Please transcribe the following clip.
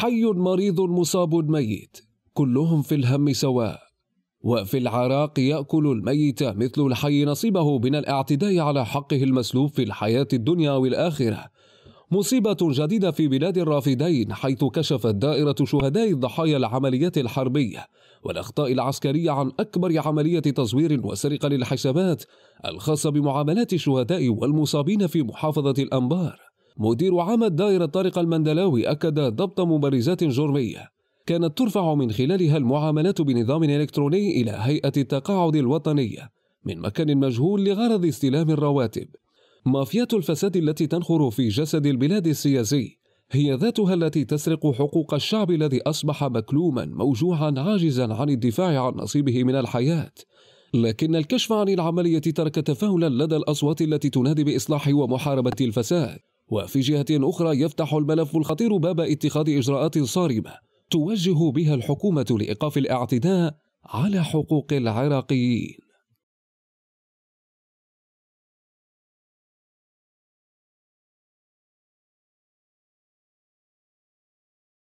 حي مريض مصاب ميت كلهم في الهم سواء وفي العراق يأكل الميت مثل الحي نصيبه من الاعتداء على حقه المسلوب في الحياة الدنيا والآخرة مصيبة جديدة في بلاد الرافدين حيث كشفت دائرة شهداء الضحايا العمليات الحربية والأخطاء العسكرية عن أكبر عملية تزوير وسرقة للحسابات الخاصة بمعاملات الشهداء والمصابين في محافظة الأنبار مدير عام الدائرة طارق المندلاوي أكد ضبط مبرزات جرمية كانت ترفع من خلالها المعاملات بنظام إلكتروني إلى هيئة التقاعد الوطنية من مكان مجهول لغرض استلام الرواتب مافيات الفساد التي تنخر في جسد البلاد السياسي هي ذاتها التي تسرق حقوق الشعب الذي أصبح مكلوما موجوعا عاجزا عن الدفاع عن نصيبه من الحياة لكن الكشف عن العملية ترك تفاهلا لدى الأصوات التي تنادي بإصلاح ومحاربة الفساد وفي جهة أخرى يفتح الملف الخطير باب اتخاذ إجراءات صارمة توجه بها الحكومة لإيقاف الاعتداء على حقوق العراقيين